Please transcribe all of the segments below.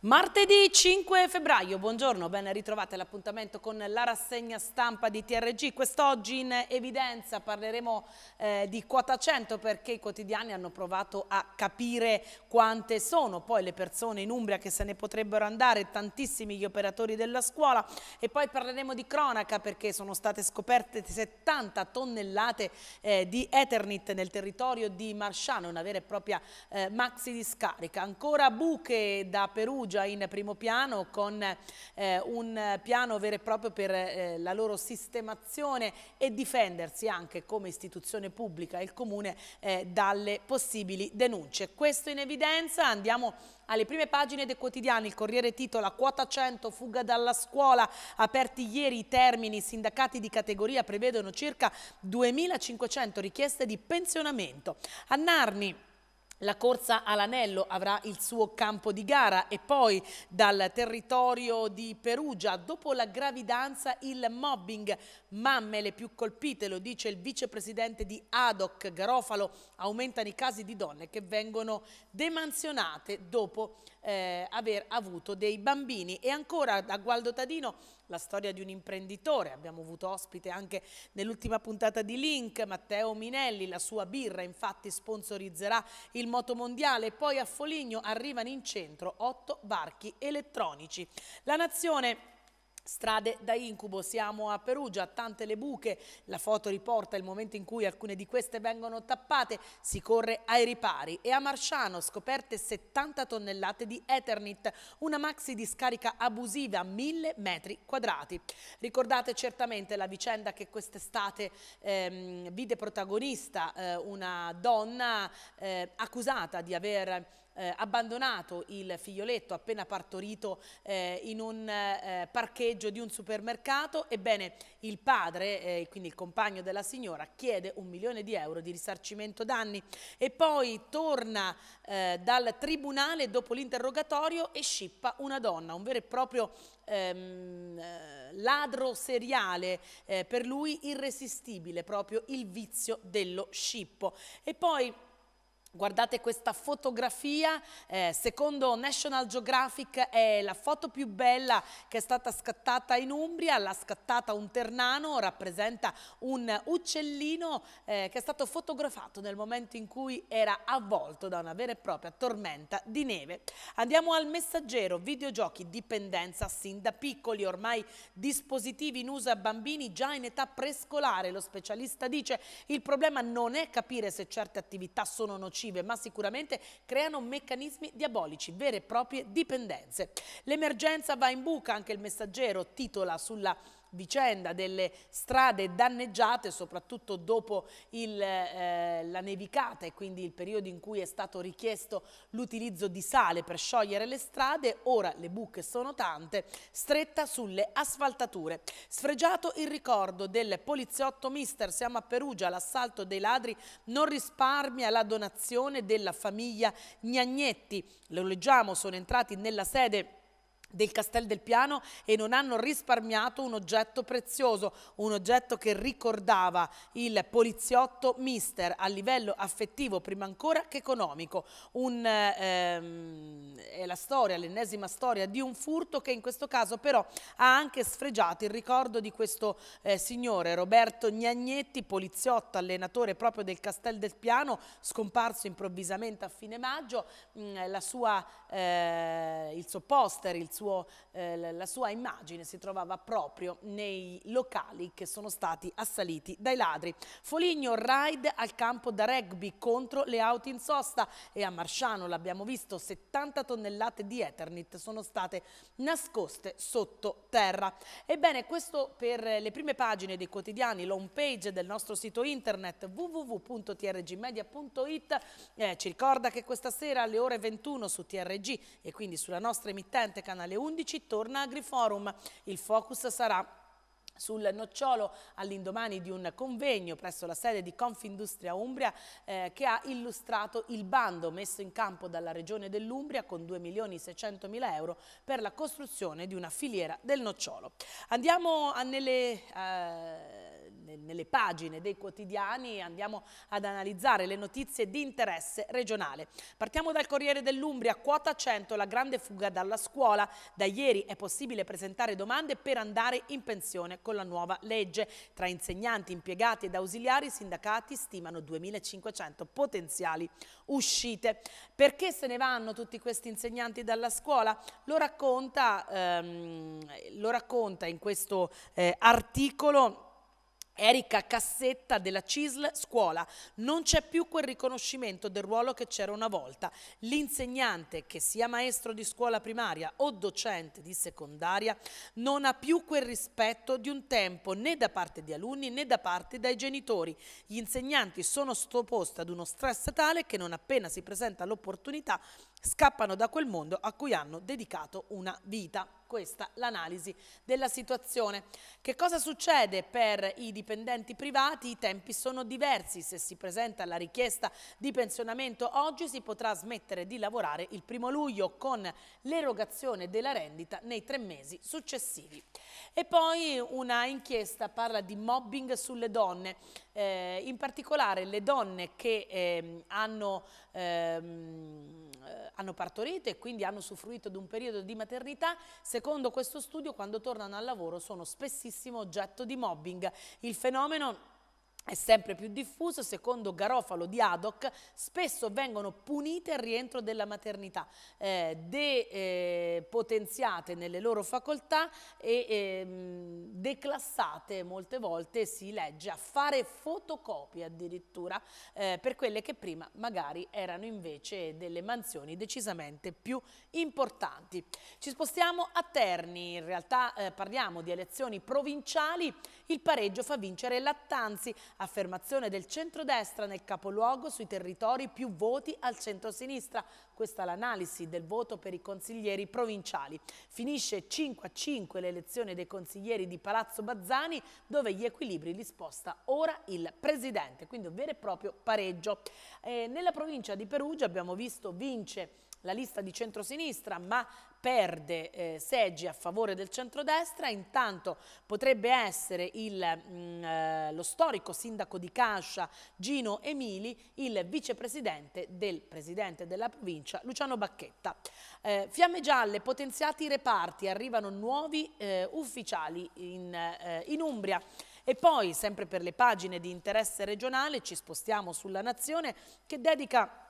Martedì 5 febbraio, buongiorno, ben ritrovate all'appuntamento con la rassegna stampa di TRG. Quest'oggi in evidenza parleremo eh, di quota 100 perché i quotidiani hanno provato a capire quante sono poi le persone in Umbria che se ne potrebbero andare, tantissimi gli operatori della scuola e poi parleremo di cronaca perché sono state scoperte 70 tonnellate eh, di Eternit nel territorio di Marsciano, una vera e propria eh, maxi discarica. Ancora buche da Perugia già in primo piano con eh, un piano vero e proprio per eh, la loro sistemazione e difendersi anche come istituzione pubblica e il comune eh, dalle possibili denunce. Questo in evidenza, andiamo alle prime pagine dei quotidiani, il Corriere titola Quota 100, fuga dalla scuola, aperti ieri i termini, i sindacati di categoria prevedono circa 2.500 richieste di pensionamento. A Narni la corsa all'anello avrà il suo campo di gara e poi dal territorio di Perugia, dopo la gravidanza, il mobbing. Mamme le più colpite, lo dice il vicepresidente di ADOC, Garofalo, aumentano i casi di donne che vengono demansionate dopo eh, aver avuto dei bambini. E ancora da Gualdo Tadino la storia di un imprenditore, abbiamo avuto ospite anche nell'ultima puntata di Link, Matteo Minelli, la sua birra infatti sponsorizzerà il moto mondiale, poi a Foligno arrivano in centro otto barchi elettronici. La nazione Strade da incubo, siamo a Perugia, tante le buche, la foto riporta il momento in cui alcune di queste vengono tappate, si corre ai ripari e a Marciano scoperte 70 tonnellate di Eternit, una maxi discarica abusiva a 1000 metri quadrati. Ricordate certamente la vicenda che quest'estate ehm, vide protagonista eh, una donna eh, accusata di aver eh, abbandonato il figlioletto appena partorito eh, in un eh, parcheggio di un supermercato, ebbene il padre, eh, quindi il compagno della signora, chiede un milione di euro di risarcimento danni e poi torna eh, dal tribunale dopo l'interrogatorio e scippa una donna, un vero e proprio ehm, eh, ladro seriale, per lui irresistibile, proprio il vizio dello scippo. E poi Guardate questa fotografia, eh, secondo National Geographic è la foto più bella che è stata scattata in Umbria, l'ha scattata un ternano, rappresenta un uccellino eh, che è stato fotografato nel momento in cui era avvolto da una vera e propria tormenta di neve. Andiamo al messaggero, videogiochi, dipendenza sin da piccoli, ormai dispositivi in uso a bambini già in età prescolare, lo specialista dice il problema non è capire se certe attività sono nocive, nocive, ma sicuramente creano meccanismi diabolici, vere e proprie dipendenze. L'emergenza va in buca, anche il messaggero titola sulla vicenda delle strade danneggiate, soprattutto dopo il, eh, la nevicata e quindi il periodo in cui è stato richiesto l'utilizzo di sale per sciogliere le strade, ora le buche sono tante, stretta sulle asfaltature. Sfregiato il ricordo del poliziotto mister, siamo a Perugia, l'assalto dei ladri non risparmia la donazione della famiglia Gnagnetti. Lo leggiamo, sono entrati nella sede del Castel del Piano e non hanno risparmiato un oggetto prezioso, un oggetto che ricordava il poliziotto mister a livello affettivo prima ancora che economico. Un, ehm, è la storia, l'ennesima storia di un furto che in questo caso però ha anche sfregiato il ricordo di questo eh, signore Roberto Gnagnetti, poliziotto allenatore proprio del Castel del Piano, scomparso improvvisamente a fine maggio, mh, mm, sua, eh, il suo poster, il suo, eh, la sua immagine si trovava proprio nei locali che sono stati assaliti dai ladri. Foligno raid al campo da rugby contro le auto in sosta e a Marciano l'abbiamo visto 70 tonnellate di Eternit sono state nascoste sotto terra. Ebbene questo per le prime pagine dei quotidiani, l'home page del nostro sito internet www.trgmedia.it eh, ci ricorda che questa sera alle ore 21 su TRG e quindi sulla nostra emittente canale alle 11 torna Agriforum. Il focus sarà sul nocciolo all'indomani di un convegno presso la sede di Confindustria Umbria eh, che ha illustrato il bando messo in campo dalla regione dell'Umbria con 2 milioni 600 mila euro per la costruzione di una filiera del nocciolo. Andiamo a nelle... Eh nelle pagine dei quotidiani andiamo ad analizzare le notizie di interesse regionale. Partiamo dal Corriere dell'Umbria, quota 100, la grande fuga dalla scuola. Da ieri è possibile presentare domande per andare in pensione con la nuova legge. Tra insegnanti, impiegati ed ausiliari, i sindacati stimano 2.500 potenziali uscite. Perché se ne vanno tutti questi insegnanti dalla scuola? Lo racconta, ehm, lo racconta in questo eh, articolo Erika Cassetta della CISL Scuola. Non c'è più quel riconoscimento del ruolo che c'era una volta. L'insegnante, che sia maestro di scuola primaria o docente di secondaria, non ha più quel rispetto di un tempo né da parte di alunni né da parte dai genitori. Gli insegnanti sono sottoposti ad uno stress tale che non appena si presenta l'opportunità scappano da quel mondo a cui hanno dedicato una vita questa l'analisi della situazione. Che cosa succede per i dipendenti privati? I tempi sono diversi, se si presenta la richiesta di pensionamento oggi si potrà smettere di lavorare il primo luglio con l'erogazione della rendita nei tre mesi successivi. E poi una inchiesta parla di mobbing sulle donne, eh, in particolare le donne che eh, hanno, ehm, hanno partorito e quindi hanno usufruito di un periodo di maternità, se Secondo questo studio, quando tornano al lavoro sono spessissimo oggetto di mobbing. Il fenomeno è sempre più diffuso, secondo Garofalo di Adoc, spesso vengono punite al rientro della maternità, eh, depotenziate eh, nelle loro facoltà e eh, declassate molte volte, si legge, a fare fotocopie addirittura eh, per quelle che prima magari erano invece delle mansioni decisamente più importanti. Ci spostiamo a Terni, in realtà eh, parliamo di elezioni provinciali il pareggio fa vincere Lattanzi, affermazione del centrodestra nel capoluogo sui territori più voti al centro-sinistra. Questa è l'analisi del voto per i consiglieri provinciali. Finisce 5 a 5 l'elezione dei consiglieri di Palazzo Bazzani dove gli equilibri li sposta ora il presidente, quindi un vero e proprio pareggio. Eh, nella provincia di Perugia abbiamo visto vince la lista di centrosinistra, ma perde eh, seggi a favore del centrodestra, intanto potrebbe essere il, mh, mm, eh, lo storico sindaco di Cascia Gino Emili, il vicepresidente del presidente della provincia Luciano Bacchetta. Eh, fiamme gialle, potenziati i reparti, arrivano nuovi eh, ufficiali in, eh, in Umbria. E poi, sempre per le pagine di interesse regionale, ci spostiamo sulla Nazione che dedica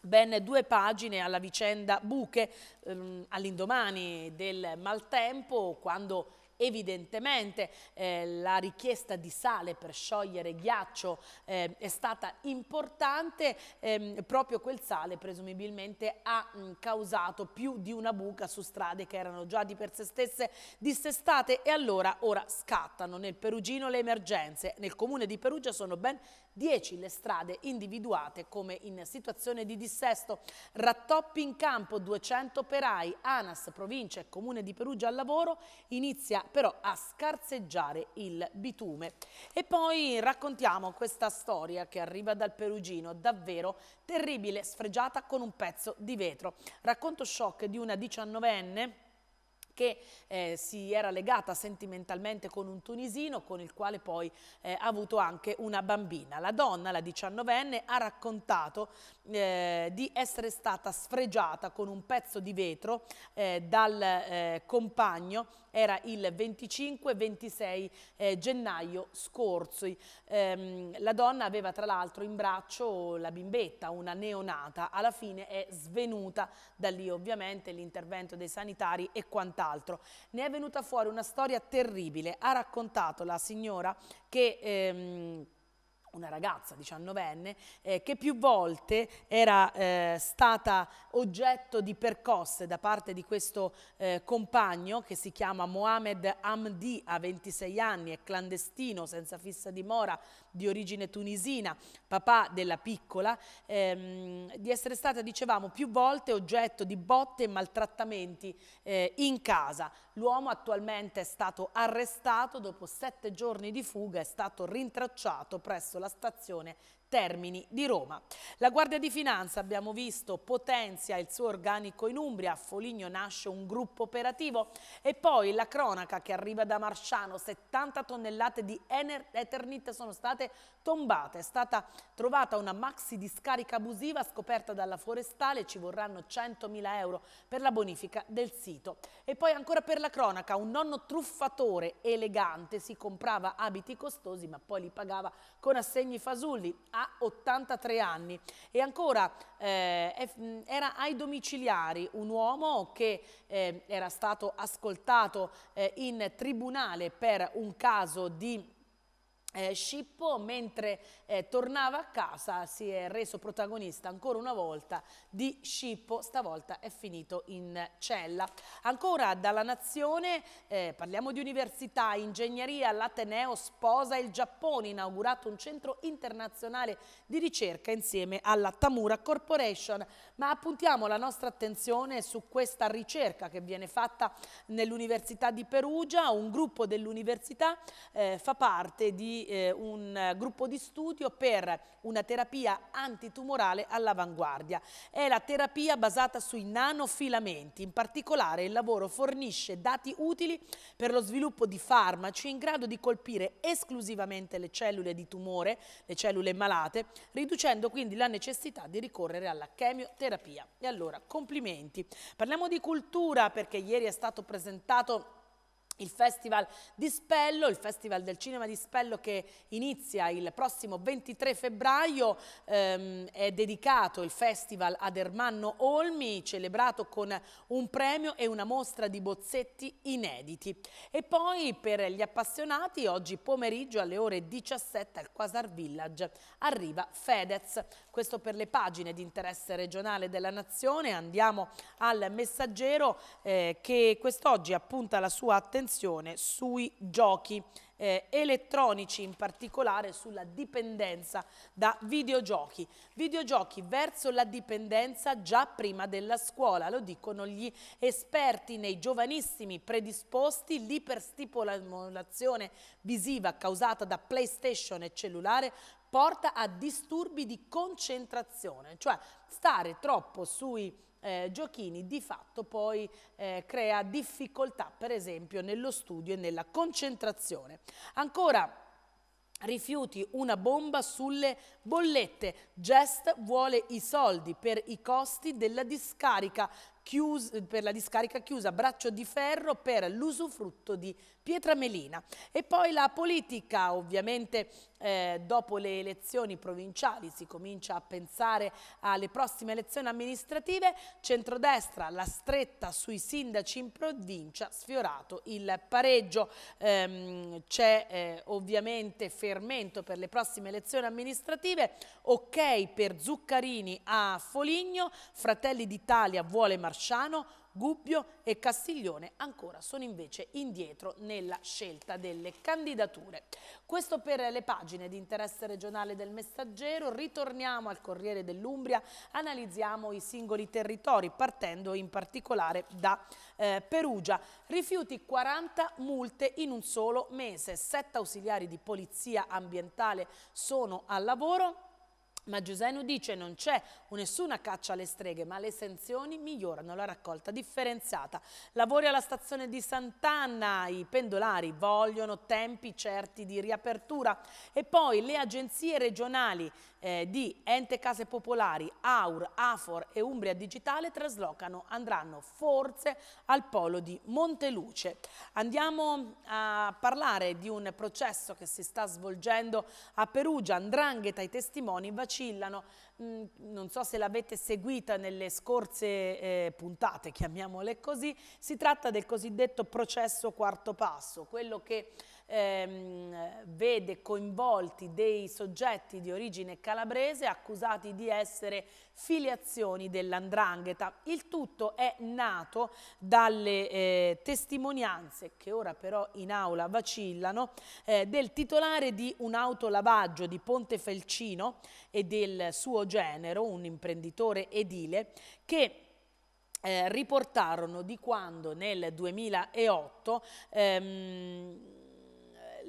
ben due pagine alla vicenda Buche ehm, all'indomani del maltempo quando Evidentemente eh, la richiesta di sale per sciogliere ghiaccio eh, è stata importante, ehm, proprio quel sale presumibilmente ha mh, mm, causato più di una buca su strade che erano già di per sé stesse dissestate e allora ora scattano nel Perugino le emergenze. Nel comune di Perugia sono ben 10 le strade individuate come in situazione di dissesto. Rattoppi in campo, 200 operai, ANAS, provincia e comune di Perugia al lavoro, inizia però a scarseggiare il bitume. E poi raccontiamo questa storia che arriva dal Perugino, davvero terribile, sfregiata con un pezzo di vetro. Racconto shock di una 19enne perché eh, si era legata sentimentalmente con un tunisino con il quale poi eh, ha avuto anche una bambina. La donna, la diciannovenne, ha raccontato eh, di essere stata sfregiata con un pezzo di vetro eh, dal eh, compagno, era il 25-26 eh, gennaio scorso. Ehm, la donna aveva tra l'altro in braccio la bimbetta, una neonata, alla fine è svenuta da lì ovviamente l'intervento dei sanitari e quant'altro altro. Ne è venuta fuori una storia terribile. Ha raccontato la signora che... Ehm, una ragazza diciannovenne eh, che più volte era eh, stata oggetto di percosse da parte di questo eh, compagno che si chiama Mohamed Amdi, a 26 anni, è clandestino senza fissa dimora di origine tunisina, papà della piccola, ehm, di essere stata, dicevamo, più volte oggetto di botte e maltrattamenti eh, in casa. L'uomo attualmente è stato arrestato, dopo sette giorni di fuga è stato rintracciato presso la stazione Termini di Roma. La Guardia di Finanza, abbiamo visto, potenzia il suo organico in Umbria, a Foligno nasce un gruppo operativo e poi la cronaca che arriva da Marciano, 70 tonnellate di eternit sono state tombata. È stata trovata una maxi discarica abusiva scoperta dalla forestale, ci vorranno 100.000 euro per la bonifica del sito. E poi ancora per la cronaca, un nonno truffatore elegante si comprava abiti costosi ma poi li pagava con assegni fasulli a 83 anni. E ancora eh, mm, era ai domiciliari un uomo che eh, era stato ascoltato eh, in tribunale per un caso di eh, Scippo mentre eh, tornava a casa si è reso protagonista ancora una volta di Scippo, stavolta è finito in cella. Ancora dalla nazione, eh, parliamo di università, ingegneria, l'Ateneo sposa il Giappone, inaugurato un centro internazionale di ricerca insieme alla Tamura Corporation ma appuntiamo la nostra attenzione su questa ricerca che viene fatta nell'Università di Perugia, un gruppo dell'università eh, fa parte di eh, un gruppo di studio per una terapia antitumorale all'avanguardia. È la terapia basata sui nanofilamenti, in particolare il lavoro fornisce dati utili per lo sviluppo di farmaci in grado di colpire esclusivamente le cellule di tumore, le cellule malate, riducendo quindi la necessità di ricorrere alla chemioterapia terapia. E allora, complimenti. Parliamo di cultura perché ieri è stato presentato il Festival di Spello, il Festival del Cinema di Spello che inizia il prossimo 23 febbraio, ehm, è dedicato il festival ad Ermanno Olmi, celebrato con un premio e una mostra di bozzetti inediti. E poi per gli appassionati, oggi pomeriggio alle ore 17 al Quasar Village arriva Fedez. Questo per le pagine di interesse regionale della nazione. Andiamo al messaggero eh, che quest'oggi appunta la sua attenzione attenzione sui giochi eh, elettronici, in particolare sulla dipendenza da videogiochi. Videogiochi verso la dipendenza già prima della scuola, lo dicono gli esperti nei giovanissimi predisposti, l'iperstimolazione visiva causata da PlayStation e cellulare porta a disturbi di concentrazione, cioè stare troppo sui eh, giochini di fatto poi eh, crea difficoltà per esempio nello studio e nella concentrazione. Ancora rifiuti una bomba sulle bollette. Gest vuole i soldi per i costi della discarica chiusa, per la discarica chiusa, braccio di ferro per l'usufrutto di Pietramelina. E poi la politica, ovviamente eh, dopo le elezioni provinciali si comincia a pensare alle prossime elezioni amministrative, centrodestra la stretta sui sindaci in provincia, sfiorato il pareggio, ehm, c'è eh, ovviamente fermento per le prossime elezioni amministrative, ok per Zuccarini a Foligno, Fratelli d'Italia vuole marciare Marsciano, Gubbio e Castiglione ancora sono invece indietro nella scelta delle candidature. Questo per le pagine di interesse regionale del Messaggero. Ritorniamo al Corriere dell'Umbria, analizziamo i singoli territori partendo in particolare da eh, Perugia. Rifiuti 40 multe in un solo mese, 7 ausiliari di polizia ambientale sono al lavoro ma Giuseppe dice non c'è nessuna caccia alle streghe, ma le sanzioni migliorano la raccolta differenziata. Lavori alla stazione di Sant'Anna, i pendolari vogliono tempi certi di riapertura e poi le agenzie regionali eh, di Ente Case Popolari, AUR, AFOR e Umbria Digitale traslocano, andranno forse al polo di Monteluce. Andiamo a parlare di un processo che si sta svolgendo a Perugia, Andrangheta, i testimoni vacillano, mm, non so se l'avete seguita nelle scorse eh, puntate, chiamiamole così, si tratta del cosiddetto processo quarto passo, quello che ehm, vede coinvolti dei soggetti di origine calabrese accusati di essere filiazioni dell'andrangheta. Il tutto è nato dalle eh, testimonianze che ora però in aula vacillano eh, del titolare di un autolavaggio di Ponte Felcino e del suo genero, un imprenditore edile, che eh, riportarono di quando nel 2008 ehm,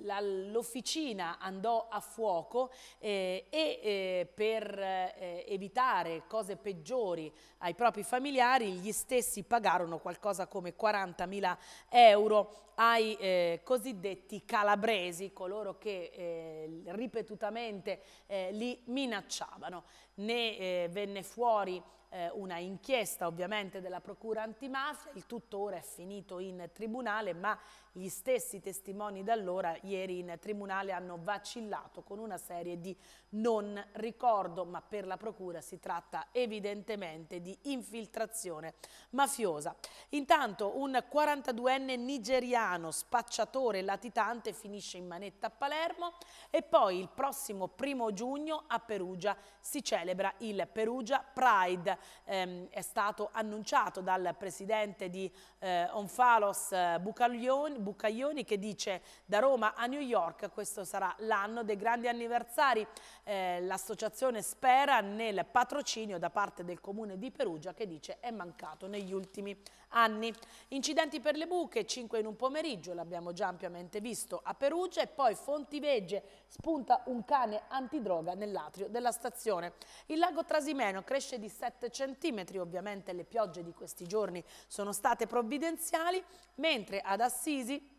l'officina andò a fuoco eh, e eh, per eh, evitare cose peggiori ai propri familiari gli stessi pagarono qualcosa come 40.000 euro ai eh, cosiddetti calabresi, coloro che eh, ripetutamente eh, li minacciavano. Ne eh, venne fuori eh, una inchiesta ovviamente della Procura antimafia, il tutto ora è finito in tribunale, ma gli stessi testimoni da allora ieri in tribunale hanno vacillato con una serie di non ricordo, ma per la procura si tratta evidentemente di infiltrazione mafiosa. Intanto un 42enne nigeriano, spacciatore latitante, finisce in manetta a Palermo e poi il prossimo primo giugno a Perugia si celebra il Perugia Pride. Eh, è stato annunciato dal presidente di eh, Onfalos eh, Bucaglioni, Buccaglioni che dice da Roma a New York questo sarà l'anno dei grandi anniversari. Eh, L'associazione spera nel patrocinio da parte del comune di Perugia che dice è mancato negli ultimi anni. Incidenti per le buche, 5 in un pomeriggio, l'abbiamo già ampiamente visto a Perugia e poi Fontivegge spunta un cane antidroga nell'atrio della stazione. Il lago Trasimeno cresce di 7 cm, ovviamente le piogge di questi giorni sono state provvidenziali, mentre ad Assisi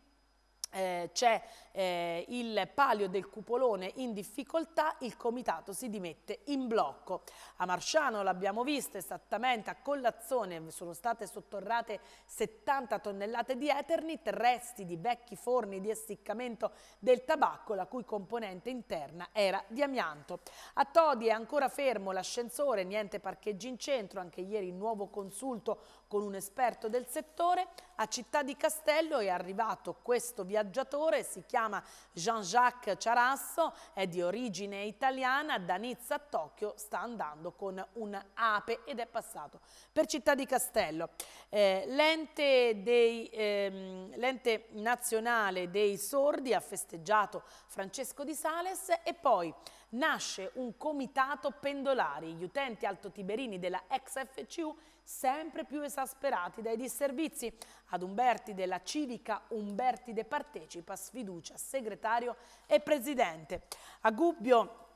eh, c'è eh, il palio del cupolone in difficoltà, il comitato si dimette in blocco. A Marciano l'abbiamo visto esattamente a Collazzone, sono state sottorrate 70 tonnellate di Eternit, resti di vecchi forni di essiccamento del tabacco, la cui componente interna era di amianto. A Todi è ancora fermo l'ascensore, niente parcheggi in centro, anche ieri il nuovo consulto con un esperto del settore. A Città di Castello è arrivato questo viaggiatore, si chiama Jean-Jacques Ciarasso, è di origine italiana, da Nizza a Tokyo sta andando con un ape ed è passato per Città di Castello. Eh, l'ente, dei, ehm, l'ente nazionale dei sordi ha festeggiato Francesco di Sales e poi nasce un comitato pendolari. Gli utenti altotiberini della ex FCU sempre più esasperati dai disservizi. Ad Umberti della Civica, Umberti De Partecipa, sfiducia segretario e presidente. A Gubbio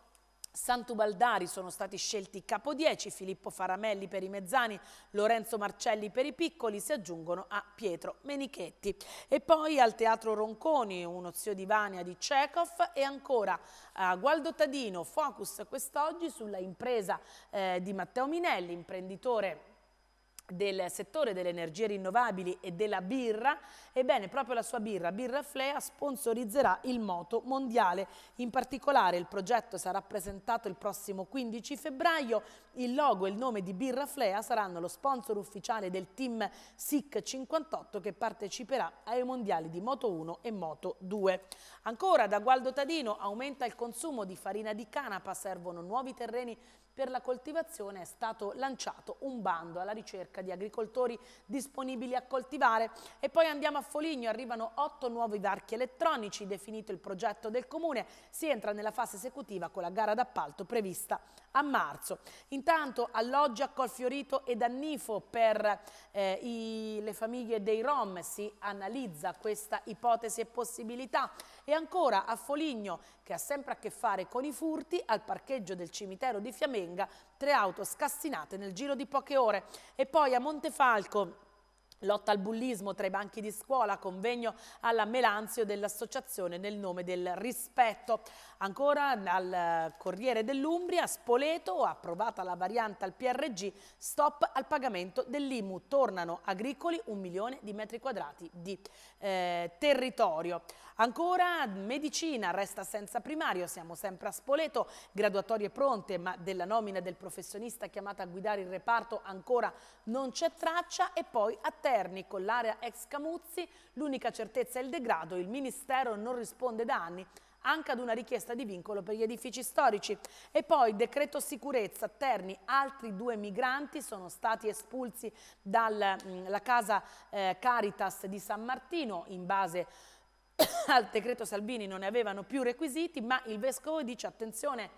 Santubaldari sono stati scelti capo 10, Filippo Faramelli per i mezzani, Lorenzo Marcelli per i piccoli, si aggiungono a Pietro Menichetti. E poi al Teatro Ronconi, uno zio di Vania di Chekhov e ancora a eh, Gualdo Tadino, focus quest'oggi sulla impresa eh, di Matteo Minelli, imprenditore del settore delle energie rinnovabili e della birra, ebbene proprio la sua birra, Birra Flea, sponsorizzerà il moto mondiale. In particolare il progetto sarà presentato il prossimo 15 febbraio, il logo e il nome di Birra Flea saranno lo sponsor ufficiale del team SIC 58 che parteciperà ai mondiali di Moto 1 e Moto 2. Ancora da Gualdo Tadino aumenta il consumo di farina di canapa, servono nuovi terreni per la coltivazione è stato lanciato un bando alla ricerca di agricoltori disponibili a coltivare. E poi andiamo a Foligno, arrivano otto nuovi varchi elettronici, definito il progetto del Comune, si entra nella fase esecutiva con la gara d'appalto prevista a marzo. Intanto alloggi a Colfiorito ed a per eh, i, le famiglie dei Rom si analizza questa ipotesi e possibilità e ancora a Foligno, che ha sempre a che fare con i furti, al parcheggio del cimitero di Fiamenga, tre auto scassinate nel giro di poche ore. E poi a Montefalco, Lotta al bullismo tra i banchi di scuola, convegno alla Melanzio dell'associazione nel nome del rispetto. Ancora al Corriere dell'Umbria, Spoleto, approvata la variante al PRG, stop al pagamento dell'IMU. Tornano agricoli un milione di metri quadrati di eh, territorio. Ancora medicina, resta senza primario, siamo sempre a Spoleto, graduatorie pronte ma della nomina del professionista chiamata a guidare il reparto ancora non c'è traccia e poi a terra interni con l'area ex Camuzzi, l'unica certezza è il degrado, il Ministero non risponde da anni anche ad una richiesta di vincolo per gli edifici storici. E poi decreto sicurezza, Terni, altri due migranti sono stati espulsi dalla mm, casa eh, Caritas di San Martino in base al decreto Salvini non ne avevano più requisiti, ma il Vescovo dice attenzione,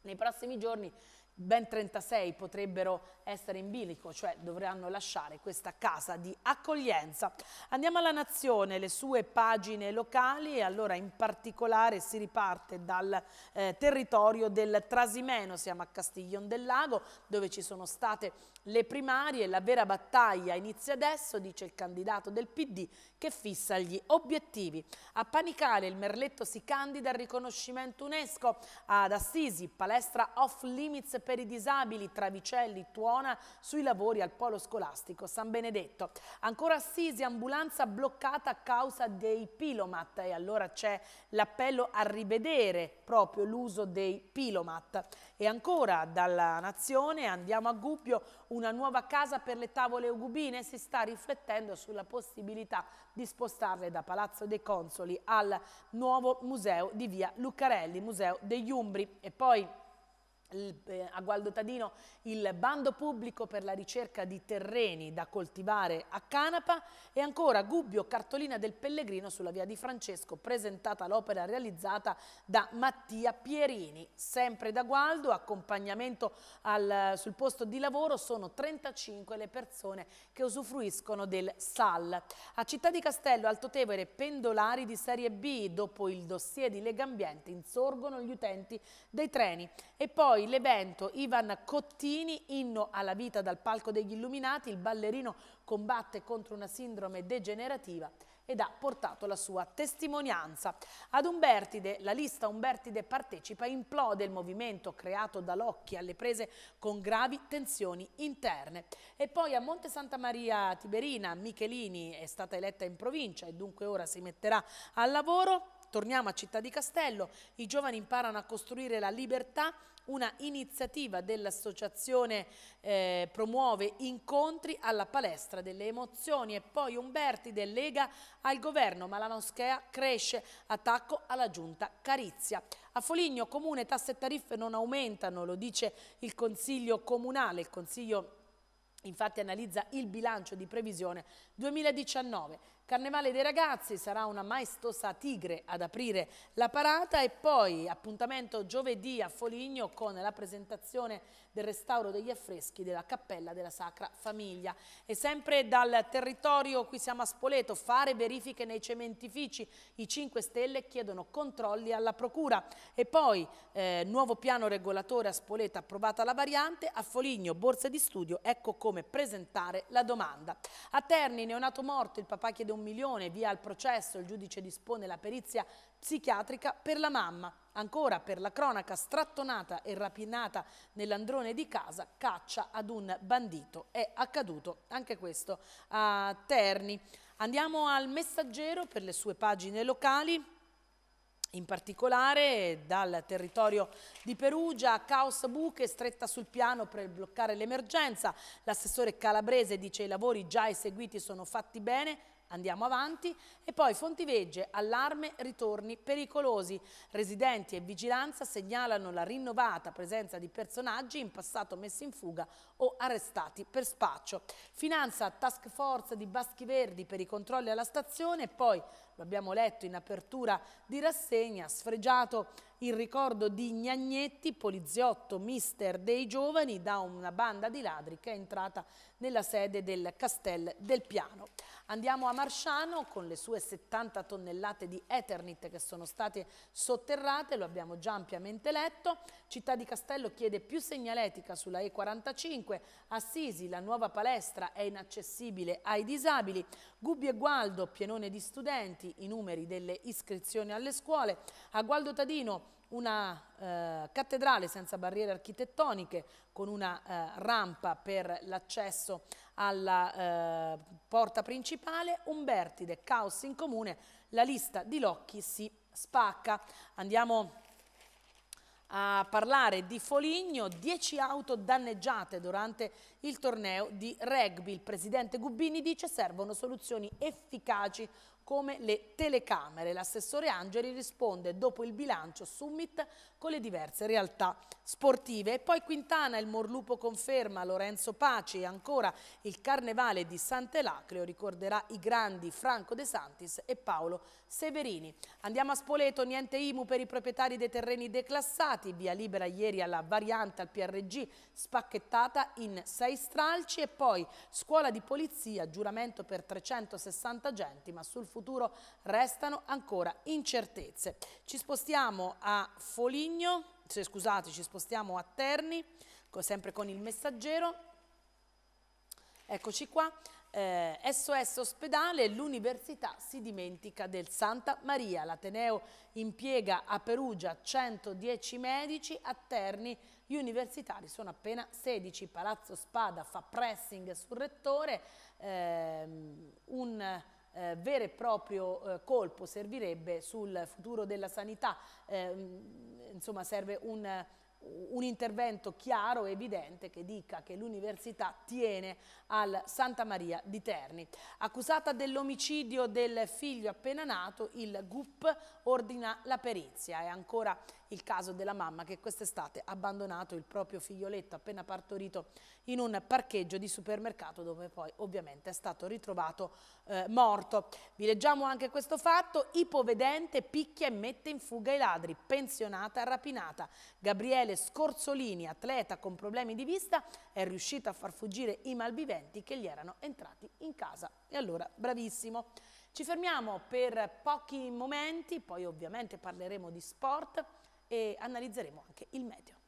nei prossimi giorni ben 36 potrebbero essere in bilico, cioè dovranno lasciare questa casa di accoglienza. Andiamo alla Nazione, le sue pagine locali e allora in particolare si riparte dal eh, territorio del Trasimeno, siamo a Castiglion del Lago dove ci sono state le primarie, la vera battaglia inizia adesso, dice il candidato del PD che fissa gli obiettivi. A Panicale il Merletto si candida al riconoscimento UNESCO, ad Assisi palestra off limits per i disabili Travicelli Tuona sui lavori al polo scolastico San Benedetto. Ancora Assisi, ambulanza bloccata a causa dei pilomat e allora c'è l'appello a rivedere proprio l'uso dei pilomat. E ancora dalla Nazione andiamo a Gubbio, una nuova casa per le tavole ugubine, si sta riflettendo sulla possibilità di spostarle da Palazzo dei Consoli al nuovo museo di via Lucarelli, museo degli Umbri. E poi eh, a Gualdo Tadino il bando pubblico per la ricerca di terreni da coltivare a Canapa e ancora Gubbio cartolina del Pellegrino sulla via di Francesco presentata l'opera realizzata da Mattia Pierini sempre da Gualdo accompagnamento al, sul posto di lavoro sono 35 le persone che usufruiscono del SAL a Città di Castello Altotevere pendolari di serie B dopo il dossier di Legambiente insorgono gli utenti dei treni e poi l'evento Ivan Cottini, inno alla vita dal palco degli Illuminati, il ballerino combatte contro una sindrome degenerativa ed ha portato la sua testimonianza. Ad Umbertide, la lista Umbertide partecipa, implode il movimento creato da Locchi alle prese con gravi tensioni interne. E poi a Monte Santa Maria Tiberina, Michelini è stata eletta in provincia e dunque ora si metterà al lavoro. Torniamo a Città di Castello, i giovani imparano a costruire la libertà una iniziativa dell'associazione eh, promuove incontri alla palestra delle emozioni e poi Umberti del Lega al governo, ma la moschea cresce, attacco alla giunta Carizia. A Foligno comune tasse e tariffe non aumentano, lo dice il Consiglio Comunale, il Consiglio Infatti analizza il bilancio di previsione 2019. Carnevale dei ragazzi sarà una maestosa tigre ad aprire la parata e poi appuntamento giovedì a Foligno con la presentazione del restauro degli affreschi della Cappella della Sacra Famiglia. E sempre dal territorio, qui siamo a Spoleto, fare verifiche nei cementifici, i 5 Stelle chiedono controlli alla Procura. E poi eh, nuovo piano regolatore a Spoleto, approvata la variante, a Foligno, borse di studio, ecco come presentare la domanda. A Terni, neonato morto, il papà chiede un milione, via al processo, il giudice dispone la perizia psichiatrica per la mamma. Ancora per la cronaca strattonata e rapinata nell'androne di casa, caccia ad un bandito. È accaduto anche questo a Terni. Andiamo al messaggero per le sue pagine locali. In particolare dal territorio di Perugia, caos buche stretta sul piano per bloccare l'emergenza. L'assessore calabrese dice i lavori già eseguiti sono fatti bene, Andiamo avanti e poi Fontivegge, allarme, ritorni pericolosi. Residenti e vigilanza segnalano la rinnovata presenza di personaggi in passato messi in fuga o arrestati per spaccio. Finanza task force di Baschi Verdi per i controlli alla stazione e poi, lo abbiamo letto in apertura di rassegna, sfregiato il ricordo di Gnagnetti, poliziotto mister dei giovani, da una banda di ladri che è entrata nella sede del Castel del Piano. Andiamo a Marciano con le sue 70 tonnellate di Eternit che sono state sotterrate, lo abbiamo già ampiamente letto. Città di Castello chiede più segnaletica sulla E45, Assisi, la nuova palestra è inaccessibile ai disabili, Gubbio e Gualdo, pienone di studenti, i numeri delle iscrizioni alle scuole, a Gualdo Tadino una eh, cattedrale senza barriere architettoniche con una eh, rampa per l'accesso alla eh, porta principale, Umbertide, caos in comune, la lista di Locchi si spacca. Andiamo a parlare di Foligno, 10 auto danneggiate durante il torneo di rugby. Il presidente Gubbini dice servono soluzioni efficaci come le telecamere. L'assessore Angeli risponde dopo il bilancio summit con le diverse realtà sportive. E poi Quintana, il Morlupo conferma, Lorenzo Paci e ancora il Carnevale di Sant'Elacleo ricorderà i grandi Franco De Santis e Paolo Severini. Andiamo a Spoleto, niente IMU per i proprietari dei terreni declassati, via libera ieri alla variante al PRG spacchettata in sei stralci e poi scuola di polizia, giuramento per 360 agenti, ma sul futuro restano ancora incertezze. Ci spostiamo a Foligno Foligno, se scusate ci spostiamo a Terni, sempre con il messaggero, eccoci qua, eh, SOS Ospedale, l'università si dimentica del Santa Maria, l'Ateneo impiega a Perugia 110 medici, a Terni gli universitari sono appena 16, Palazzo Spada fa pressing sul rettore, eh, un eh, vero e proprio eh, colpo servirebbe sul futuro della sanità, eh, mm, insomma serve un, un intervento chiaro e evidente che dica che l'università tiene al Santa Maria di Terni. Accusata dell'omicidio del figlio appena nato, il GUP ordina la perizia. È ancora il caso della mamma che quest'estate ha abbandonato il proprio figlioletto appena partorito in un parcheggio di supermercato dove poi ovviamente è stato ritrovato eh, morto. Vi leggiamo anche questo fatto, ipovedente picchia e mette in fuga i ladri, pensionata rapinata. Gabriele Scorzolini, atleta con problemi di vista, è riuscita a far fuggire i malviventi che gli erano entrati in casa. E allora, bravissimo. Ci fermiamo per pochi momenti, poi ovviamente parleremo di sport e analizzeremo anche il meteo.